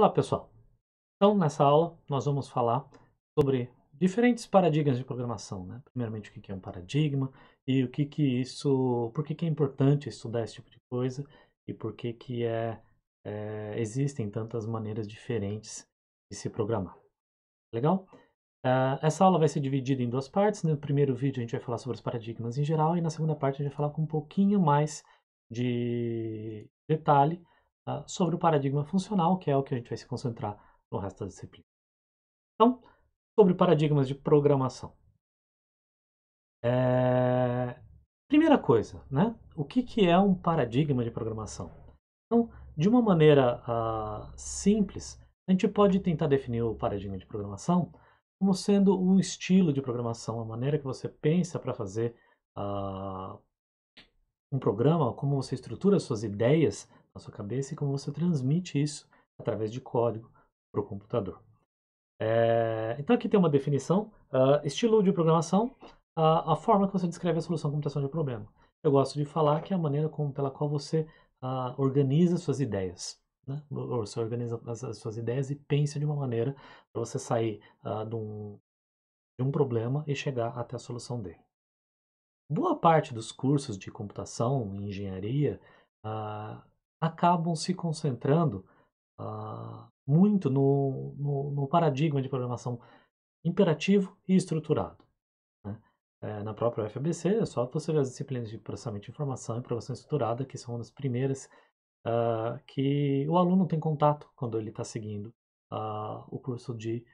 Olá, pessoal. Então, nessa aula, nós vamos falar sobre diferentes paradigmas de programação, né? Primeiramente, o que é um paradigma e o que que isso, por que que é importante estudar esse tipo de coisa e por que que é, é existem tantas maneiras diferentes de se programar. Legal? Uh, essa aula vai ser dividida em duas partes. Né? No primeiro vídeo a gente vai falar sobre os paradigmas em geral e na segunda parte a gente vai falar com um pouquinho mais de detalhe Tá? sobre o paradigma funcional, que é o que a gente vai se concentrar no resto da disciplina. Então, sobre paradigmas de programação. É... Primeira coisa, né? O que, que é um paradigma de programação? Então, de uma maneira uh, simples, a gente pode tentar definir o paradigma de programação como sendo um estilo de programação, a maneira que você pensa para fazer uh, um programa, como você estrutura suas ideias na sua cabeça e como você transmite isso através de código para o computador. É, então aqui tem uma definição, uh, estilo de programação, uh, a forma que você descreve a solução computação de um problema. Eu gosto de falar que é a maneira com, pela qual você uh, organiza suas ideias. Né? Ou você organiza as, as, suas ideias e pensa de uma maneira para você sair ah, de um, de um problema e chegar até a solução dele. Boa parte dos cursos de computação e engenharia Uh, acabam se concentrando ah, muito no, no, no, paradigma de programação imperativo e estruturado. Né? É, na própria UFABC, é só você ver as disciplinas de processamento de informação e programação estruturada, que são uma das primeiras ah, que o aluno tem contato quando ele está seguindo ah, o curso de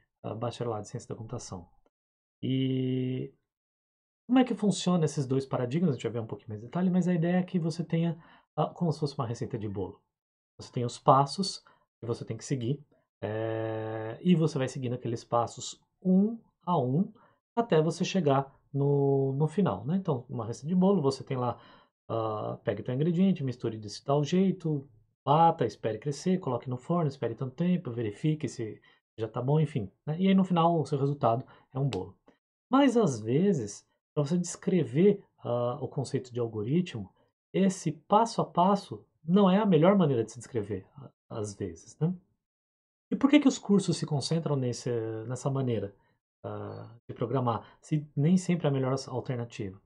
bacharelado em ciência da computação. E como é que funciona esses dois paradigmas? A gente vai ver um pouquinho mais de detalhe, mas a ideia é que você tenha ah, como se fosse uma receita de bolo. Você tem os passos que você tem que seguir é, e você vai seguindo aqueles passos um a um até você chegar no, no final. Né? Então, uma receita de bolo, você tem lá, uh, pegue o teu ingrediente, misture desse tal jeito, bata, espere crescer, coloque no forno, espere tanto tempo, verifique se já está bom, enfim. Né? E aí no final o seu resultado é um bolo. Mas às vezes, para você descrever uh, o conceito de algoritmo, esse passo a passo não é a melhor maneira de se descrever, às vezes. Né? E por que, que os cursos se concentram nesse, nessa maneira uh, de programar, se nem sempre é a melhor alternativa?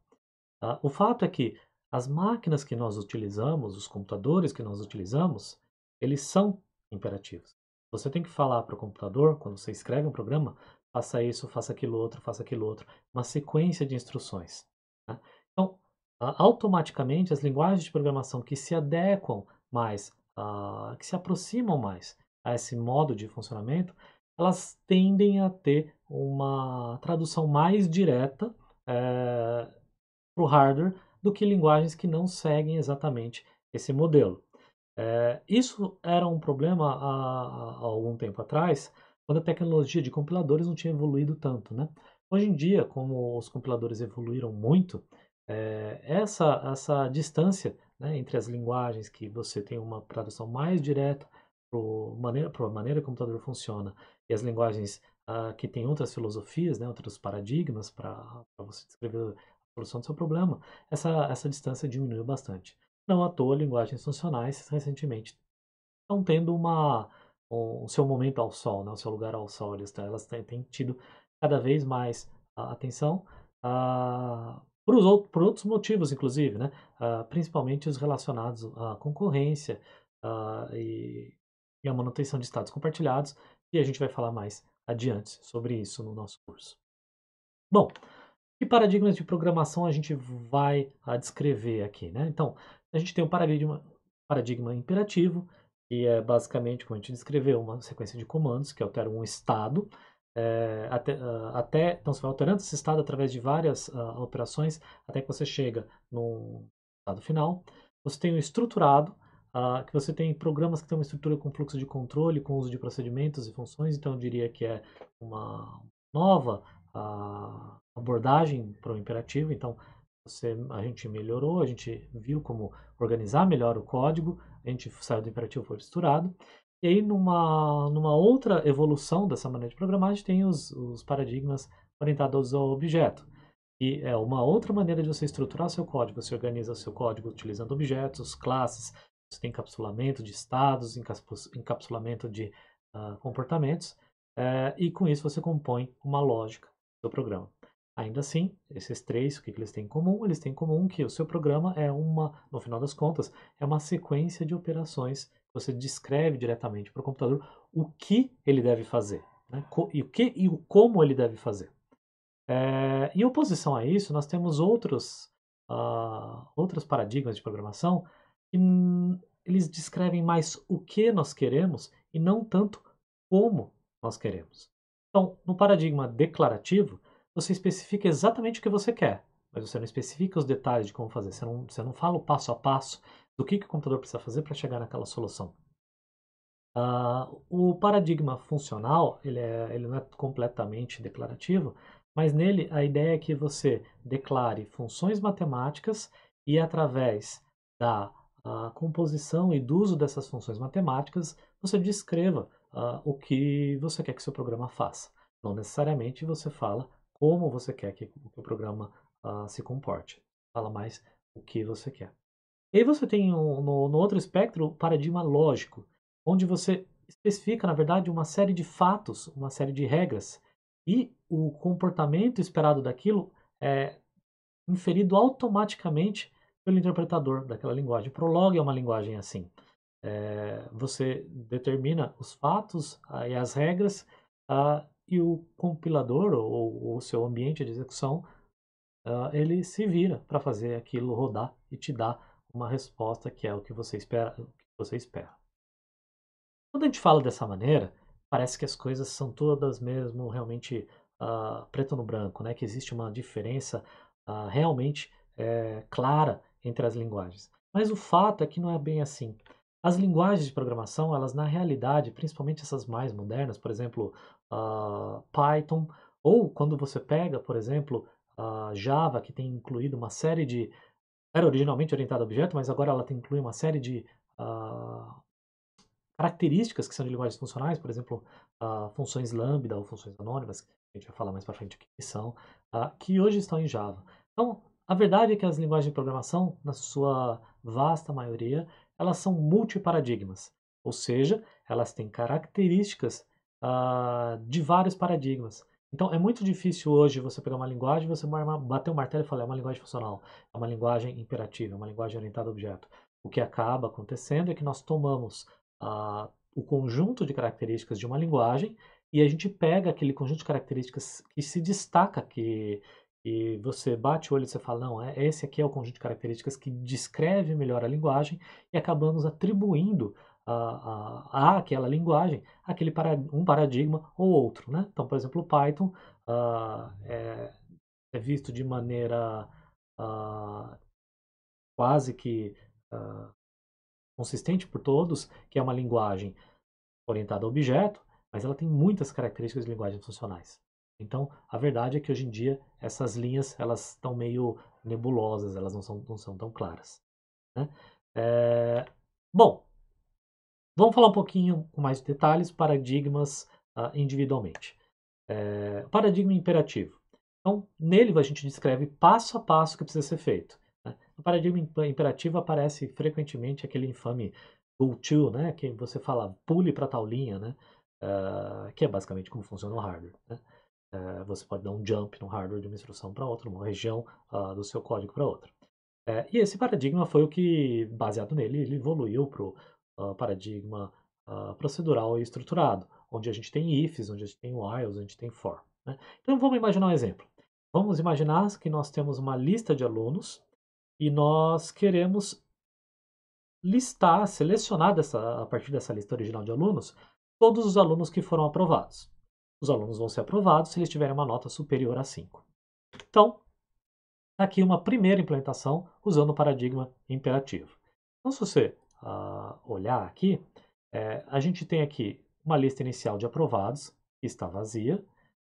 Uh, o fato é que as máquinas que nós utilizamos, os computadores que nós utilizamos, eles são imperativos. Você tem que falar para o computador, quando você escreve um programa, faça isso, faça aquilo outro, faça aquilo outro, uma sequência de instruções. Né? automaticamente as linguagens de programação que se adequam mais, uh, que se aproximam mais a esse modo de funcionamento, elas tendem a ter uma tradução mais direta é, para o hardware do que linguagens que não seguem exatamente esse modelo. É, isso era um problema há, há, algum tempo atrás, quando a tecnologia de compiladores não tinha evoluído tanto. Né? Hoje em dia, como os compiladores evoluíram muito, é, essa, essa distância né, entre as linguagens, que você tem uma tradução mais direta para maneira, a maneira que o computador funciona, e as linguagens ah, que têm outras filosofias, né, outros paradigmas para você descrever a solução do seu problema, essa, essa distância diminuiu bastante. Não à toa, linguagens funcionais recentemente estão tendo uma, o seu momento ao sol, né, o seu lugar ao sol, elas, elas têm, tido cada vez mais atenção. A, ah, por, outros, por outros motivos, inclusive, né? Uh, principalmente os relacionados à concorrência uh, e, e à manutenção de estados compartilhados, e a gente vai falar mais adiante sobre isso no nosso curso. Bom, que paradigmas de programação a gente vai a ah, descrever aqui, né? Então, a gente tem o um paradigma, paradigma imperativo, que é basicamente, como a gente descreveu, uma sequência de comandos que alteram um estado, é, até, ah, até, então você vai alterando esse estado através de várias uh, ah, operações até que você chega no estado final. Você tem o estruturado, uh, que você tem programas que têm uma estrutura com fluxo de controle, com uso de procedimentos e funções, então eu diria que é uma nova uh, abordagem para o imperativo, então você, a gente melhorou, a gente viu como organizar melhor o código, a gente saiu do imperativo foi estruturado. E aí, numa, numa outra evolução dessa maneira de programar, gente tem os, os paradigmas orientados ao objeto. E é uma outra maneira de você estruturar seu código. Você organiza seu código utilizando objetos, classes, você tem encapsulamento de estados, encapsulamento de uh, comportamentos, eh, e com isso você compõe uma lógica do programa. Ainda assim, esses três, o que, que eles têm em comum? Eles têm em comum que o seu programa é uma, no final das contas, é uma sequência de operações você descreve diretamente para o computador o que ele deve fazer, né? e o que e o como ele deve fazer. É, em oposição a isso, nós temos outros, uh, ah, outros paradigmas de programação que eles descrevem mais o que nós queremos e não tanto como nós queremos. Então, no paradigma declarativo, você especifica exatamente o que você quer mas você não especifica os detalhes de como fazer, você não, você não fala o passo a passo do que, que o computador precisa fazer para chegar naquela solução. Uh, o paradigma funcional ele, é, ele não é completamente declarativo, mas nele a ideia é que você declare funções matemáticas e através da composição e do uso dessas funções matemáticas, você descreva uh, o que você quer que seu programa faça. Não necessariamente você fala como você quer que o programa uh, se comporte. Fala mais o que você quer. E aí você tem um, no, no outro espectro o paradigma lógico, onde você especifica, na verdade, uma série de fatos, uma série de regras, e o comportamento esperado daquilo é inferido automaticamente pelo interpretador daquela linguagem. Prolog é uma linguagem assim. É, você determina os fatos ah, e as regras ah, e o compilador ou, ou o seu ambiente de execução uh, ele se vira para fazer aquilo rodar e te dá uma resposta que é o que você espera. O que você espera. Quando a gente fala dessa maneira, parece que as coisas são todas mesmo realmente uh, preto no branco, né? Que existe uma diferença uh, realmente é, clara entre as linguagens. Mas o fato é que não é bem assim. As linguagens de programação, elas na realidade, principalmente essas mais modernas, por exemplo, uh, Python, ou quando você pega, por exemplo, a Java, que tem incluído uma série de. Era originalmente orientada a objeto, mas agora ela tem inclui uma série de uh, características que são de linguagens funcionais, por exemplo, uh, funções lambda ou funções anônimas, que a gente vai falar mais para frente o que são, uh, que hoje estão em Java. Então, a verdade é que as linguagens de programação, na sua vasta maioria, elas são multiparadigmas, ou seja, elas têm características de vários paradigmas. Então é muito difícil hoje você pegar uma linguagem, você bater o um martelo e falar é uma linguagem funcional, é uma linguagem imperativa, é uma linguagem orientada a objeto. O que acaba acontecendo é que nós tomamos ah, o conjunto de características de uma linguagem e a gente pega aquele conjunto de características que se destaca, que, que você bate o olho e você fala, não, é, esse aqui é o conjunto de características que descreve melhor a linguagem e acabamos atribuindo a, aquela linguagem, aquele para, um paradigma ou outro, né? Então, por exemplo, o Python uh, é, é, visto de maneira uh, quase que uh, consistente por todos, que é uma linguagem orientada a objeto, mas ela tem muitas características de linguagens funcionais. Então, a verdade é que hoje em dia essas linhas elas estão meio nebulosas, elas não são, não são tão claras. Né? É, bom, Vamos falar um pouquinho com mais detalhes paradigmas uh, individualmente. É, paradigma imperativo. Então, nele a gente descreve passo a passo o que precisa ser feito. Né? O No paradigma imperativo aparece frequentemente aquele infame go to, né? que você fala pule para tal linha, né? Uh, que é basicamente como funciona o hardware. Né? Uh, você pode dar um jump no hardware de uma instrução para outra, uma região uh, do seu código para outra. É, e esse paradigma foi o que, baseado nele, ele evoluiu para o ah, paradigma uh, procedural e estruturado, onde a gente tem ifs, onde a gente tem whiles, a gente tem for. Né? Então vamos imaginar um exemplo. Vamos imaginar que nós temos uma lista de alunos e nós queremos listar, selecionar dessa, a partir dessa lista original de alunos, todos os alunos que foram aprovados. Os alunos vão ser aprovados se eles tiverem uma nota superior a 5. Então, tá aqui uma primeira implementação usando o paradigma imperativo. Então, se você olhar aqui, é, a gente tem aqui uma lista inicial de aprovados, que está vazia,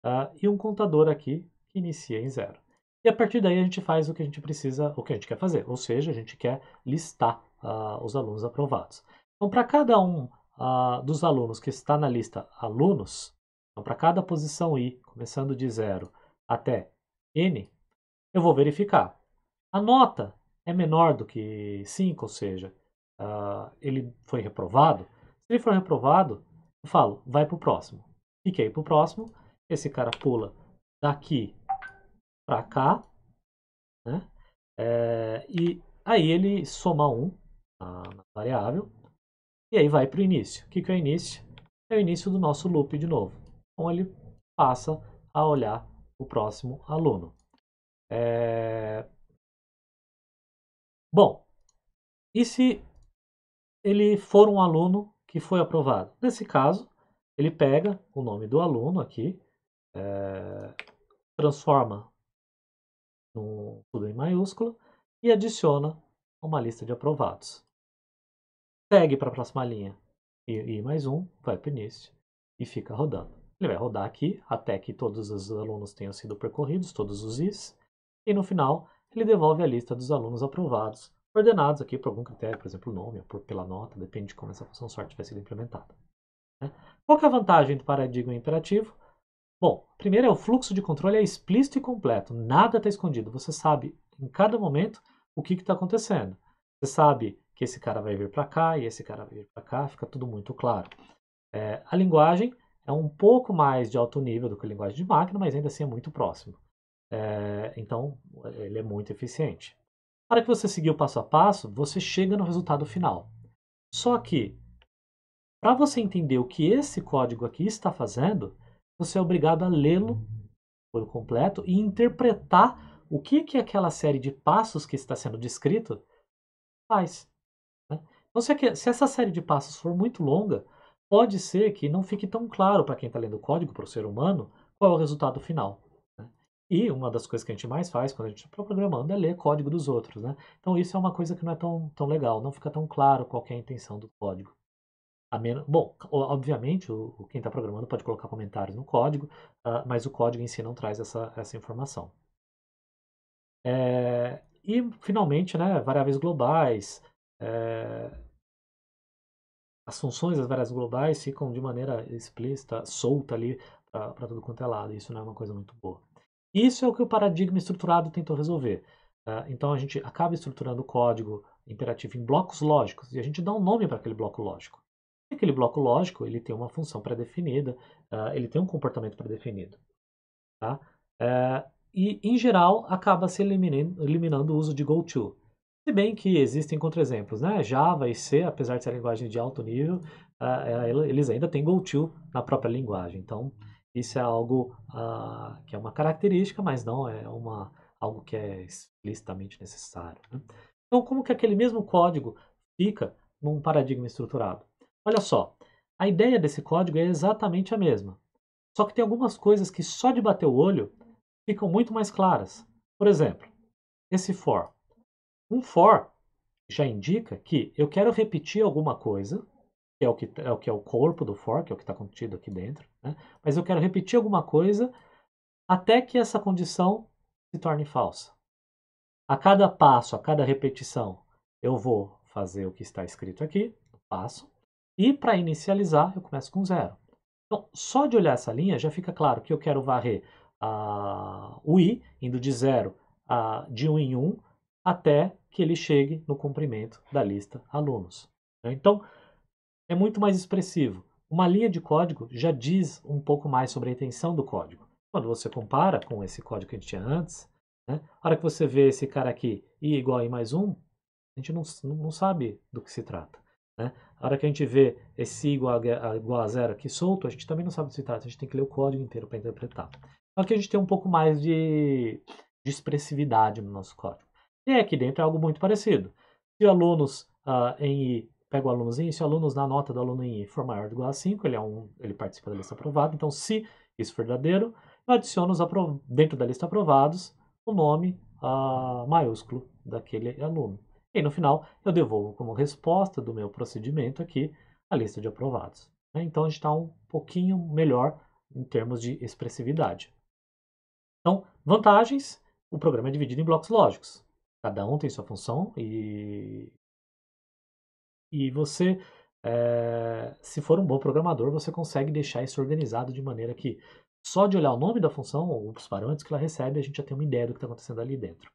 uh, e um contador aqui que inicia em zero. E a partir daí a gente faz o que a gente precisa, o que a gente quer fazer, ou seja, a gente quer listar uh, os alunos aprovados. Então, para cada um uh, dos alunos que está na lista alunos, então para cada posição i, começando de zero até n, eu vou verificar. A nota é menor do que 5, ou seja, uh, ele foi reprovado, se ele for reprovado, eu falo, vai para o próximo. Fique aí para o próximo, esse cara pula daqui para cá, né? É, e aí ele soma um, na, variável, e aí vai para o início. O que, que é o início? É o início do nosso loop de novo. Então ele passa a olhar o próximo aluno. É... Bom, e se ele for um aluno que foi aprovado. Nesse caso, ele pega o nome do aluno aqui, é, transforma no, tudo em maiúscula e adiciona uma lista de aprovados. Segue para a próxima linha e, e mais um, vai para o início e fica rodando. Ele vai rodar aqui até que todos os alunos tenham sido percorridos, todos os is, e no final ele devolve a lista dos alunos aprovados ordenados aqui por algum critério, por exemplo, o nome, ou por, pela nota, depende de como essa função sort vai ser implementada. Né? Qual é a vantagem do paradigma imperativo? Bom, primeiro é o fluxo de controle é explícito e completo, nada está escondido. Você sabe em cada momento o que está acontecendo. Você sabe que esse cara vai vir para cá e esse cara vai vir para cá, fica tudo muito claro. É, a linguagem é um pouco mais de alto nível do que a linguagem de máquina, mas ainda assim é muito próximo. É, então, ele é muito eficiente hora que você seguir o passo a passo, você chega no resultado final. Só que, para você entender o que esse código aqui está fazendo, você é obrigado a lê-lo por completo e interpretar o que, que aquela série de passos que está sendo descrito faz. Né? Então, se, aqui, se essa série de passos for muito longa, pode ser que não fique tão claro para quem está lendo o código, para o ser humano, qual é o resultado final. E uma das coisas que a gente mais faz quando a gente está programando é ler código dos outros, né? Então isso é uma coisa que não é tão, tão legal, não fica tão claro qual é a intenção do código. Menos, bom, obviamente, o, quem está programando pode colocar comentários no código, uh, mas o código em si não traz essa, essa informação. É, e, finalmente, né, variáveis globais. É, as funções das variáveis globais ficam de maneira explícita, solta ali para tudo quanto é lado. Isso não é uma coisa muito boa. Isso é o que o paradigma estruturado tentou resolver. Ah, então a gente acaba estruturando o código imperativo em blocos lógicos e a gente dá um nome para aquele bloco lógico. E aquele bloco lógico ele tem uma função pré-definida, uh, ele tem um comportamento pré-definido. Tá? Uh, e, em geral, acaba se eliminando, eliminando o uso de GoTo. Se bem que existem contra-exemplos, né? Java e C, apesar de ser linguagem de alto nível, uh, eles ainda têm GoTo na própria linguagem. Então, isso é algo ah, que é uma característica, mas não é uma, algo que é explicitamente necessário. Né? Então, como que aquele mesmo código fica num paradigma estruturado? Olha só, a ideia desse código é exatamente a mesma. Só que tem algumas coisas que só de bater o olho ficam muito mais claras. Por exemplo, esse for. Um for já indica que eu quero repetir alguma coisa, que é o que é o, que é o corpo do for, que é o que está contido aqui dentro, né? Mas eu quero repetir alguma coisa até que essa condição se torne falsa. A cada passo, a cada repetição, eu vou fazer o que está escrito aqui, passo, e para inicializar, eu começo com zero. Então, só de olhar essa linha, já fica claro que eu quero varrer o i, indo de zero ah, de um em um, até que ele chegue no comprimento da lista alunos. Então, é muito mais expressivo. Uma linha de código já diz um pouco mais sobre a intenção do código. Quando você compara com esse código que a gente tinha antes, né, a hora que você vê esse cara aqui, i igual a i mais 1, a gente não, não sabe do que se trata. Né? A hora que a gente vê esse i igual a, igual a zero aqui solto, a gente também não sabe do que se trata, a gente tem que ler o código inteiro para interpretar. Aqui a gente tem um pouco mais de, de expressividade no nosso código. E aqui dentro é algo muito parecido. Se alunos ah, em I Pego o alunozinho, se o aluno na nota do aluno I for maior do a 5, ele, é um, ele participa da lista aprovada. Então, se isso for verdadeiro, eu adiciono os aprov dentro da lista aprovados o nome uh, maiúsculo daquele aluno. E no final, eu devolvo como resposta do meu procedimento aqui a lista de aprovados. Né? Então, a gente está um pouquinho melhor em termos de expressividade. Então, vantagens, o programa é dividido em blocos lógicos. Cada um tem sua função e e você, é, se for um bom programador, você consegue deixar isso organizado de maneira que só de olhar o nome da função ou os parâmetros que ela recebe, a gente já tem uma ideia do que está acontecendo ali dentro.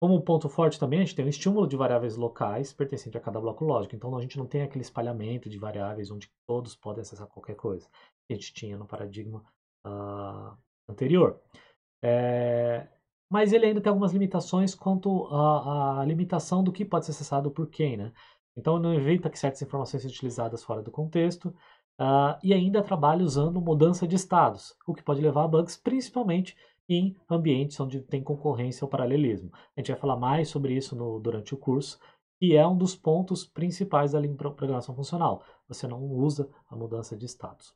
Como ponto forte também, a gente tem um estímulo de variáveis locais pertencente a cada bloco lógico. Então, a gente não tem aquele espalhamento de variáveis onde todos podem acessar qualquer coisa que a gente tinha no paradigma uh, anterior. É, mas ele ainda tem algumas limitações quanto à, limitação do que pode ser acessado por quem, né? Então não evita que certas informações sejam utilizadas fora do contexto uh, e ainda trabalha usando mudança de estados, o que pode levar a bugs principalmente em ambientes onde tem concorrência ou paralelismo. A gente vai falar mais sobre isso no, durante o curso, que é um dos pontos principais da programação funcional. Você não usa a mudança de status.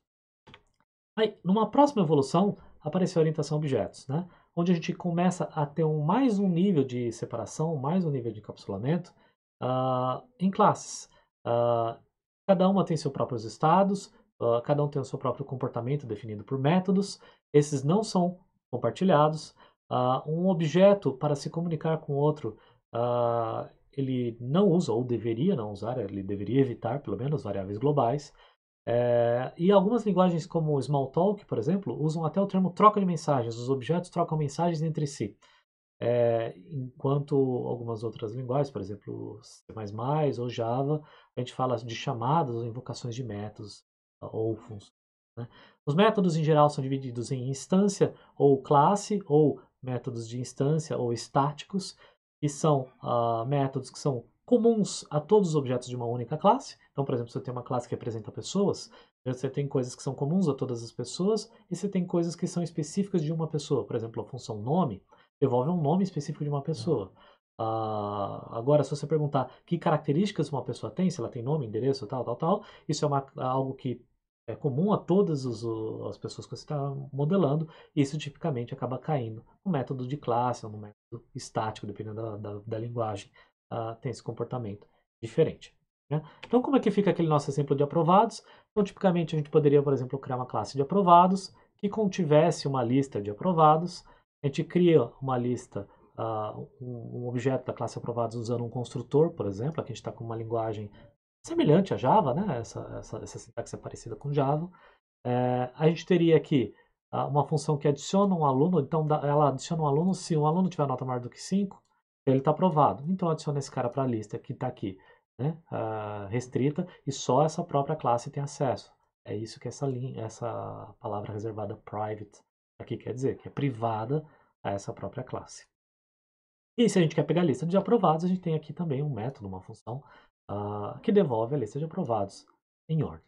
Aí, numa próxima evolução, apareceu a orientação a objetos. Né? onde a gente começa a ter um, mais um nível de separação, mais um nível de encapsulamento uh, em classes. Uh, cada uma tem seus próprios estados, uh, cada um tem o seu próprio comportamento definido por métodos, esses não são compartilhados. um objeto para se comunicar com outro, ele não usa, ou deveria não usar, ele deveria evitar, pelo menos, variáveis globais. É, e algumas linguagens como o Smalltalk, por exemplo, usam até o termo troca de mensagens. Os objetos trocam mensagens entre si. É, enquanto algumas outras linguagens, por exemplo, C++ ou Java, a gente fala de chamadas ou invocações de métodos ou funções. Né? Os métodos, em geral, são divididos em instância ou classe, ou métodos de instância ou estáticos, que são uh, métodos que são comuns a todos os objetos de uma única classe, então, por exemplo, se você tem uma classe que representa pessoas, você tem coisas que são comuns a todas as pessoas e você tem coisas que são específicas de uma pessoa. Por exemplo, a função nome devolve um nome específico de uma pessoa. Uh, agora, se você perguntar que características uma pessoa tem, se ela tem nome, endereço, tal, tal, tal, isso é uma, algo que é comum a todas os, as pessoas que você está modelando, e isso tipicamente acaba caindo no método de classe ou no método estático, dependendo da, da, da linguagem, uh, tem esse comportamento diferente. Né? Então, como é que fica aquele nosso exemplo de aprovados? Então, tipicamente, a gente poderia, por exemplo, criar uma classe de aprovados que contivesse uma lista de aprovados. A gente cria uma lista, uh, um objeto da classe aprovados usando um construtor, por exemplo. Aqui a gente está com uma linguagem semelhante a Java, né? essa, essa, essa sintaxe é parecida com Java. É, a gente teria aqui uh, uma função que adiciona um aluno, então ela adiciona um aluno, se um aluno tiver nota maior do que 5, ele está aprovado. Então adiciona esse cara para a lista que está aqui né, uh, restrita e só essa própria classe tem acesso. É isso que essa, linha, essa palavra reservada private aqui quer dizer, que é privada a essa própria classe. E se a gente quer pegar a lista de aprovados, a gente tem aqui também um método, uma função uh, que devolve a lista de aprovados em ordem.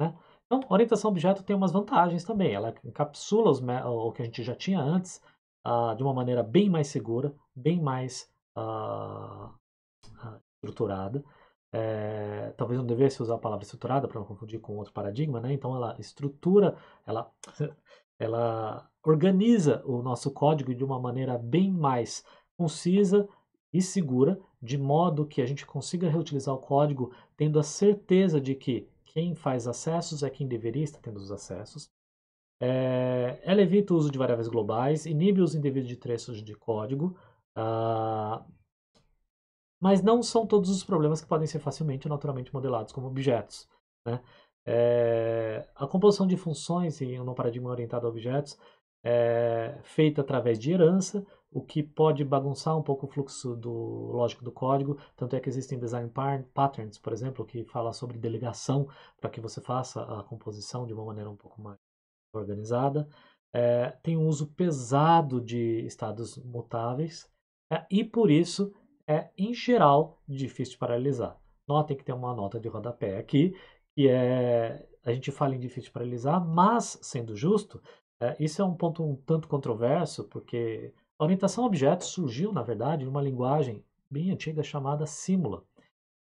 Né? Então, orientação objeto tem umas vantagens também. Ela encapsula o que a gente já tinha antes uh, de uma maneira bem mais segura, bem mais uh, estruturada é, talvez não devesse usar a palavra estruturada para não confundir com outro paradigma, né? Então ela estrutura, ela, ela organiza o nosso código de uma maneira bem mais concisa e segura, de modo que a gente consiga reutilizar o código tendo a certeza de que quem faz acessos é quem deveria estar tendo os acessos. É, ela evita o uso de variáveis globais, inibe os indivíduos de trechos de código. Ah, mas não são todos os problemas que podem ser facilmente ou naturalmente modelados como objetos. Né? É, a composição de funções em um paradigma orientado a objetos é feita através de herança, o que pode bagunçar um pouco o fluxo do lógico do código, tanto é que existem design patterns, por exemplo, que fala sobre delegação para que você faça a composição de uma maneira um pouco mais organizada. É, tem um uso pesado de estados mutáveis é, e por isso é, em geral, difícil paralisar. Notem que tem uma nota de rodapé aqui, que é a gente fala em difícil paralisar, mas, sendo justo, é, isso é um ponto um tanto controverso, porque a orientação a objetos surgiu, na verdade, em uma linguagem bem antiga chamada Simula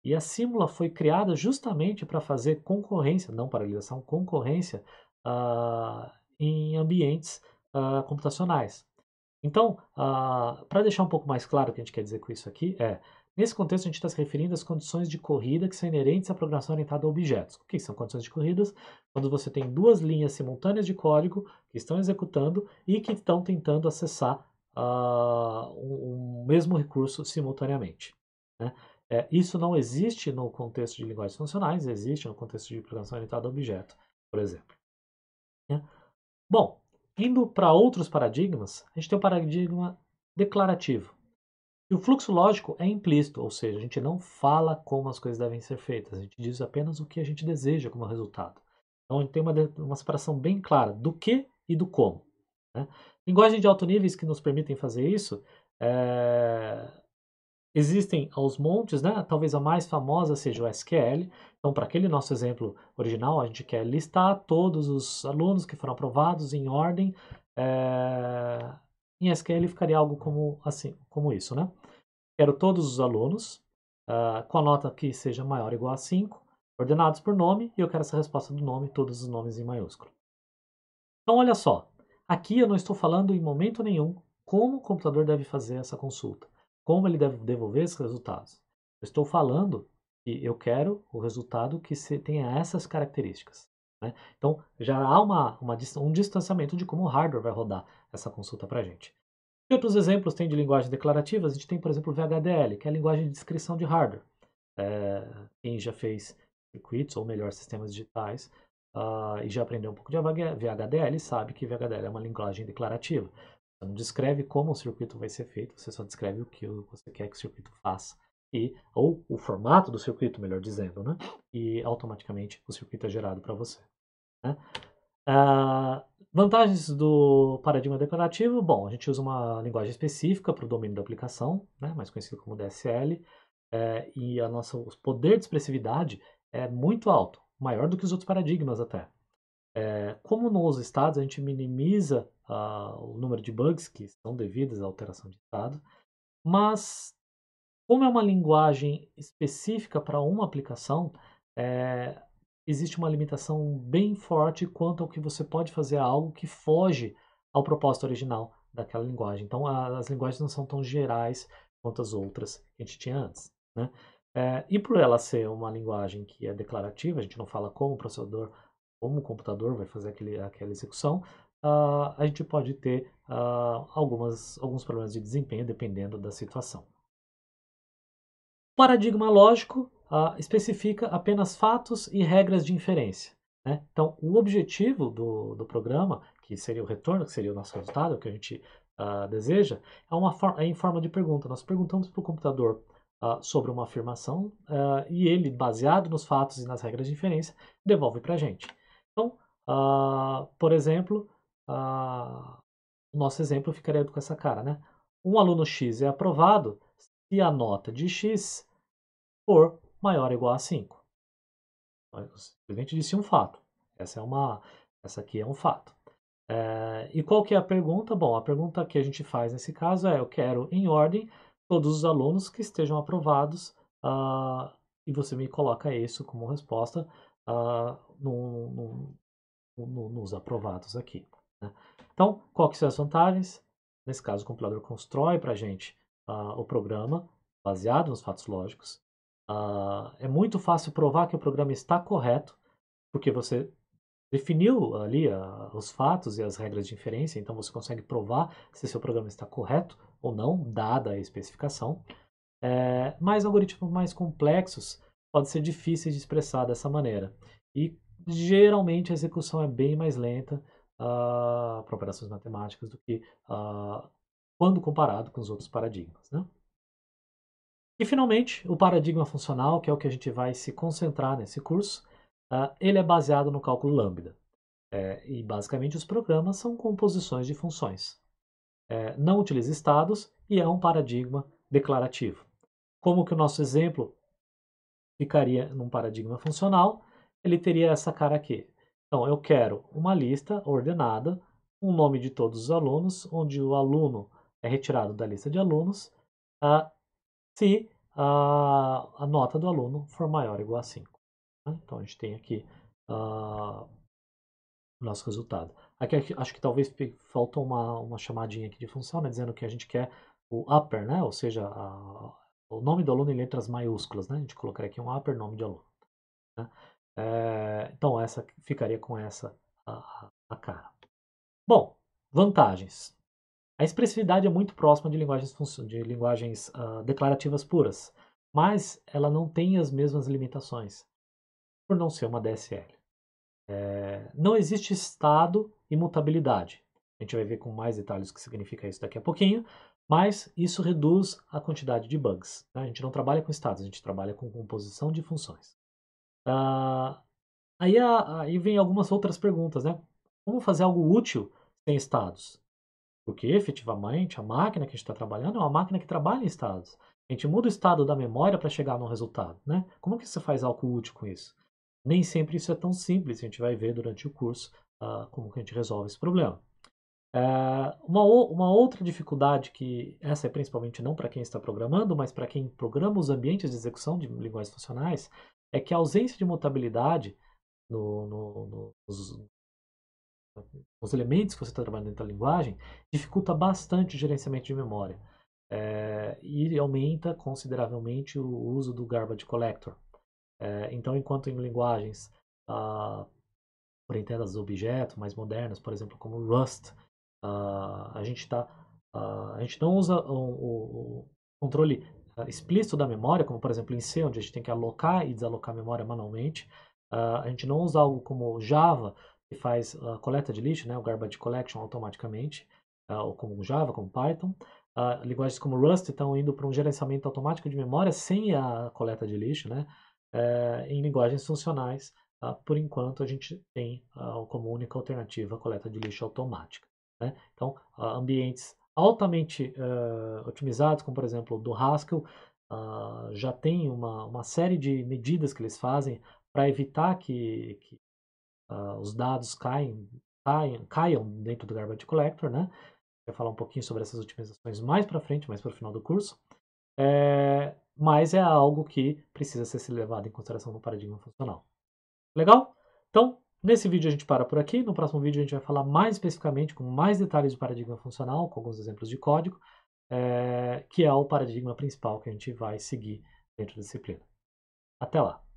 E a Simula foi criada justamente para fazer concorrência, não paralisação, concorrência uh, em ambientes uh, computacionais. Então, ah, para deixar um pouco mais claro o que a gente quer dizer com isso aqui, é Nesse contexto, a gente está se referindo às condições de corrida que são inerentes à programação orientada a objetos. O que são condições de corridas? Quando você tem duas linhas simultâneas de código que estão executando e que estão tentando acessar uh, um, um mesmo recurso simultaneamente. Né? É, isso não existe no contexto de linguagens funcionais, existe no contexto de programação orientada a objeto, por exemplo. Né? Bom, Indo para outros paradigmas, a gente tem o paradigma declarativo. E o fluxo lógico é implícito, ou seja, a gente não fala como as coisas devem ser feitas, a gente diz apenas o que a gente deseja como resultado. Então a gente tem uma, uma separação bem clara do que e do como. Né? Linguagem de alto nível que nos permitem fazer isso é, Existem aos montes, né? talvez a mais famosa seja o SQL. Então, para aquele nosso exemplo original, a gente quer listar todos os alunos que foram aprovados em ordem. É... Em SQL ficaria algo como, assim, como isso, né? Quero todos os alunos ah, com a nota que seja maior ou igual a 5, ordenados por nome, e eu quero essa resposta do nome, todos os nomes em maiúsculo. Então, olha só, aqui eu não estou falando em momento nenhum como o computador deve fazer essa consulta. Como ele deve devolver esses resultados? Eu estou falando que eu quero o resultado que tenha essas características. Né? Então, já há uma, uma, um distanciamento de como o hardware vai rodar essa consulta para a gente. E outros exemplos tem de linguagem declarativa, a gente tem, por exemplo, o VHDL, que é a linguagem de descrição de hardware. É, quem já fez circuitos, ou melhor, sistemas digitais, uh, e já aprendeu um pouco de VHDL, sabe que VHDL é uma linguagem declarativa. Você não descreve como o circuito vai ser feito, você só descreve o que você quer que o circuito faça. E, ou o formato do circuito, melhor dizendo, né? E automaticamente o circuito é gerado para você. Né? Ah, vantagens do paradigma declarativo: bom, a gente usa uma linguagem específica para o domínio da aplicação, né? mais conhecido como DSL, é, eh, e a nossa, o poder de expressividade é muito alto, maior do que os outros paradigmas até. É, como nos estados a gente minimiza ah, o número de bugs que são devidos à alteração de estado, mas como é uma linguagem específica para uma aplicação, é, existe uma limitação bem forte quanto ao que você pode fazer algo que foge ao propósito original daquela linguagem. Então, a, as linguagens não são tão gerais quanto as outras que a gente tinha antes. Né? É, e por ela ser uma linguagem que é declarativa, a gente não fala como o processador como o computador vai fazer aquele, aquela execução, uh, a gente pode ter uh, algumas, alguns problemas de desempenho dependendo da situação. paradigma lógico uh, especifica apenas fatos e regras de inferência. Né? Então, o objetivo do, do programa, que seria o retorno, que seria o nosso resultado, o que a gente deseja, é, uma é em forma de pergunta. Nós perguntamos para o computador sobre uma afirmação e ele, baseado nos fatos e nas regras de inferência, devolve para a gente. Então, uh, por exemplo, uh, nosso exemplo ficaria com essa cara, né? Um aluno X é aprovado se a nota de X for maior ou igual a 5. Eu simplesmente disse um fato. Essa é uma, essa aqui é um fato. É, e qual que é a pergunta? Bom, a pergunta que a gente faz nesse caso é: eu quero em ordem todos os alunos que estejam aprovados uh, e você me coloca isso como resposta uh, no, no, no, nos aprovados aqui. Né? Então, quais são as vantagens? Nesse caso, o compilador constrói para a gente uh, o programa baseado nos fatos lógicos. Uh, é muito fácil provar que o programa está correto, porque você definiu ali uh, os fatos e as regras de inferência, então você consegue provar se seu programa está correto ou não, dada a especificação. É, mas algoritmos mais complexos pode ser difícil de expressar dessa maneira. E geralmente a execução é bem mais lenta uh, para operações matemáticas do que uh, quando comparado com os outros paradigmas. Né? E finalmente, o paradigma funcional, que é o que a gente vai se concentrar nesse curso, uh, ele é baseado no cálculo lambda. É, e basicamente os programas são composições de funções. É, não utiliza estados e é um paradigma declarativo. Como que o nosso exemplo ficaria num paradigma funcional, ele teria essa cara aqui. Então, eu quero uma lista ordenada, um nome de todos os alunos, onde o aluno é retirado da lista de alunos, ah, se ah, a nota do aluno for maior ou igual a 5. Né? Então, a gente tem aqui ah, o nosso resultado. Aqui, aqui, acho que talvez faltou uma, uma chamadinha aqui de função, né, dizendo que a gente quer o upper, né, ou seja, a, o nome do aluno em letras maiúsculas, né? A gente colocaria aqui um upper nome de aluno. Né? É, então, essa ficaria com essa a, a cara. Bom, vantagens. A expressividade é muito próxima de linguagens, de linguagens uh, declarativas puras, mas ela não tem as mesmas limitações, por não ser uma DSL. É, eh, não existe estado e mutabilidade. A gente vai ver com mais detalhes o que significa isso daqui a pouquinho, mas isso reduz a quantidade de bugs. Tá? A gente não trabalha com estados, a gente trabalha com composição de funções. Uh, aí, a, aí vem algumas outras perguntas, né? Como fazer algo útil sem estados? Porque efetivamente a máquina que a gente está trabalhando é uma máquina que trabalha em estados. A gente muda o estado da memória para chegar num resultado, né? Como que você faz algo útil com isso? Nem sempre isso é tão simples, a gente vai ver durante o curso uh, como que a gente resolve esse problema. Ah, uma, uma outra dificuldade que essa é principalmente não para quem está programando, mas para quem programa os ambientes de execução de linguagens funcionais, é que a ausência de mutabilidade no, no, no, nos, nos, elementos que você está trabalhando dentro da linguagem dificulta bastante o gerenciamento de memória é, e aumenta consideravelmente o uso do garbage collector. É, então, enquanto em linguagens uh, orientadas a objetos mais modernas, por exemplo, como Rust, Uh, a gente está uh, ah, a gente não usa o, controle ah, explícito da memória, como por exemplo em C, onde a gente tem que alocar e desalocar a memória manualmente. Uh, a gente não usa algo como Java, que faz a coleta de lixo, né, o garbage collection automaticamente, uh, ou como Java, como Python. linguagens como Rust estão indo para um gerenciamento automático de memória sem a coleta de lixo, né? Eh, em linguagens funcionais, por enquanto a gente tem como única alternativa a coleta de lixo automática. Né? Então, ah, ambientes altamente uh, otimizados, como por exemplo do Haskell, uh, já tem uma, uma série de medidas que eles fazem para evitar que, que uh, os dados caem, caem, caiam dentro do Garbage Collector, né? Vou falar um pouquinho sobre essas otimizações mais para frente, mais para o final do curso. É, mas é algo que precisa ser levado em consideração no paradigma funcional. Legal? Então, Nesse vídeo a gente para por aqui, no próximo vídeo a gente vai falar mais especificamente, com mais detalhes do paradigma funcional, com alguns exemplos de código, é, que é o paradigma principal que a gente vai seguir dentro da disciplina. Até lá!